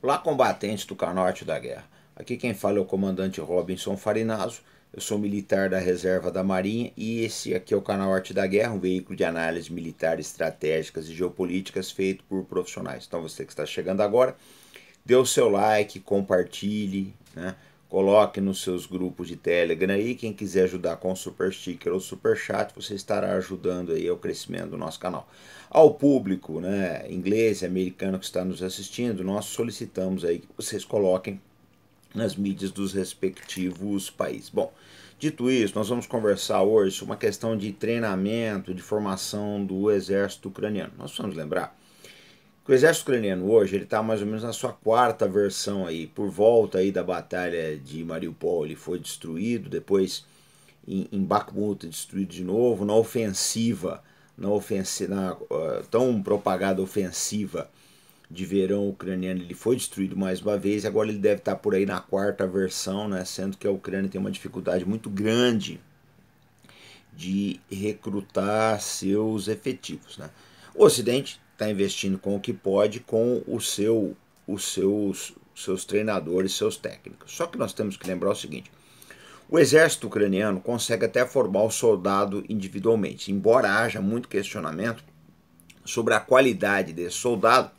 Olá, combatentes do Canote da Guerra. Aqui quem fala é o comandante Robinson Farinaso. Eu sou militar da Reserva da Marinha e esse aqui é o Canal Arte da Guerra, um veículo de análise militar, estratégicas e geopolíticas feito por profissionais. Então você que está chegando agora, dê o seu like, compartilhe, né? Coloque nos seus grupos de Telegram aí. Quem quiser ajudar com super sticker ou super chat, você estará ajudando aí ao crescimento do nosso canal. Ao público, né, inglês e americano que está nos assistindo, nós solicitamos aí que vocês coloquem nas mídias dos respectivos países. Bom, dito isso, nós vamos conversar hoje sobre uma questão de treinamento, de formação do exército ucraniano. Nós vamos lembrar o exército ucraniano hoje ele está mais ou menos na sua quarta versão aí, por volta aí da batalha de Mariupol ele foi destruído, depois em, em Bakhmut destruído de novo, na ofensiva, na, ofensiva, na uh, tão propagada ofensiva de verão ucraniano ele foi destruído mais uma vez, agora ele deve estar tá por aí na quarta versão, né, sendo que a Ucrânia tem uma dificuldade muito grande de recrutar seus efetivos. Né. O Ocidente está investindo com o que pode com o seu, os seus, seus treinadores, seus técnicos. Só que nós temos que lembrar o seguinte: o exército ucraniano consegue até formar o soldado individualmente, embora haja muito questionamento sobre a qualidade desse soldado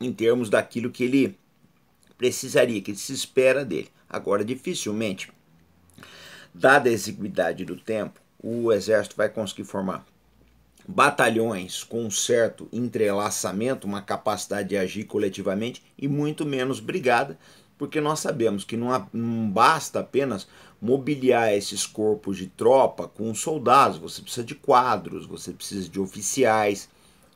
em termos daquilo que ele precisaria, que se espera dele. Agora, dificilmente, dada a exiguidade do tempo, o exército vai conseguir formar batalhões com um certo entrelaçamento, uma capacidade de agir coletivamente e muito menos brigada, porque nós sabemos que não, há, não basta apenas mobiliar esses corpos de tropa com soldados, você precisa de quadros, você precisa de oficiais,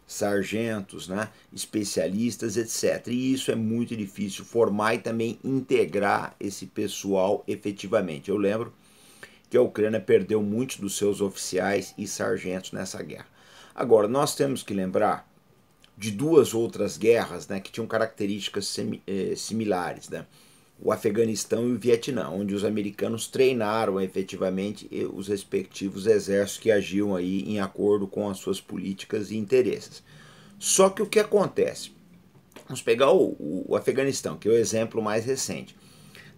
sargentos, né, especialistas, etc. E isso é muito difícil formar e também integrar esse pessoal efetivamente. Eu lembro que a Ucrânia perdeu muitos dos seus oficiais e sargentos nessa guerra. Agora, nós temos que lembrar de duas outras guerras né, que tinham características semi, eh, similares. Né? O Afeganistão e o Vietnã, onde os americanos treinaram efetivamente os respectivos exércitos que agiam aí em acordo com as suas políticas e interesses. Só que o que acontece? Vamos pegar o, o Afeganistão, que é o exemplo mais recente.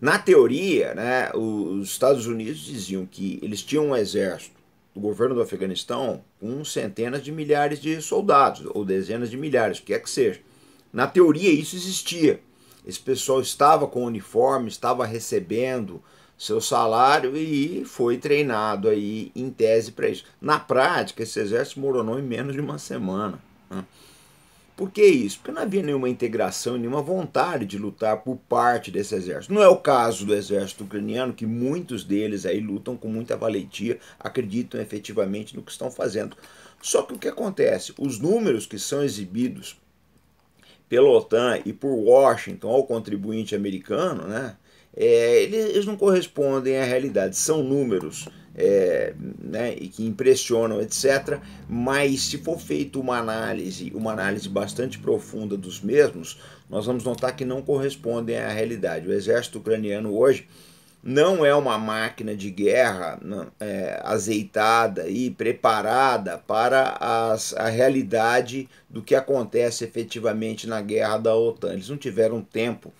Na teoria, né, os Estados Unidos diziam que eles tinham um exército do governo do Afeganistão com centenas de milhares de soldados, ou dezenas de milhares, o que é que seja. Na teoria, isso existia. Esse pessoal estava com uniforme, estava recebendo seu salário e foi treinado aí em tese para isso. Na prática, esse exército moronou em menos de uma semana. Né? Por que isso? Porque não havia nenhuma integração, nenhuma vontade de lutar por parte desse exército. Não é o caso do exército ucraniano, que muitos deles aí lutam com muita valentia, acreditam efetivamente no que estão fazendo. Só que o que acontece? Os números que são exibidos pela OTAN e por Washington ao contribuinte americano, né? É, eles não correspondem à realidade, são números é, né, e que impressionam, etc. Mas se for feita uma análise, uma análise bastante profunda dos mesmos, nós vamos notar que não correspondem à realidade. O exército ucraniano hoje não é uma máquina de guerra não, é, azeitada e preparada para as, a realidade do que acontece efetivamente na guerra da OTAN. Eles não tiveram tempo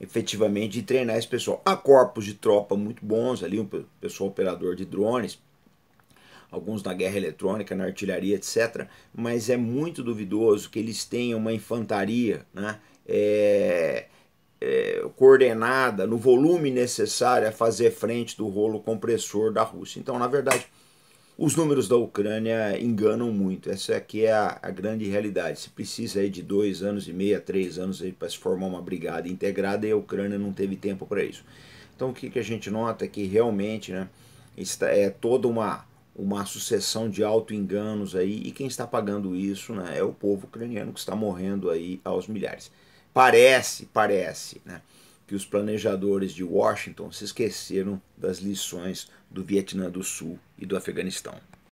efetivamente de treinar esse pessoal. Há corpos de tropa muito bons ali, um pessoal operador de drones, alguns na guerra eletrônica, na artilharia, etc. Mas é muito duvidoso que eles tenham uma infantaria né, é, é, coordenada no volume necessário a fazer frente do rolo compressor da Rússia. Então, na verdade os números da Ucrânia enganam muito, essa aqui é a, a grande realidade. Se precisa aí de dois anos e meio, três anos para se formar uma brigada integrada e a Ucrânia não teve tempo para isso. Então o que, que a gente nota é que realmente né, está, é toda uma, uma sucessão de auto-enganos aí, e quem está pagando isso né, é o povo ucraniano que está morrendo aí aos milhares. Parece, parece, né? que os planejadores de Washington se esqueceram das lições do Vietnã do Sul e do Afeganistão.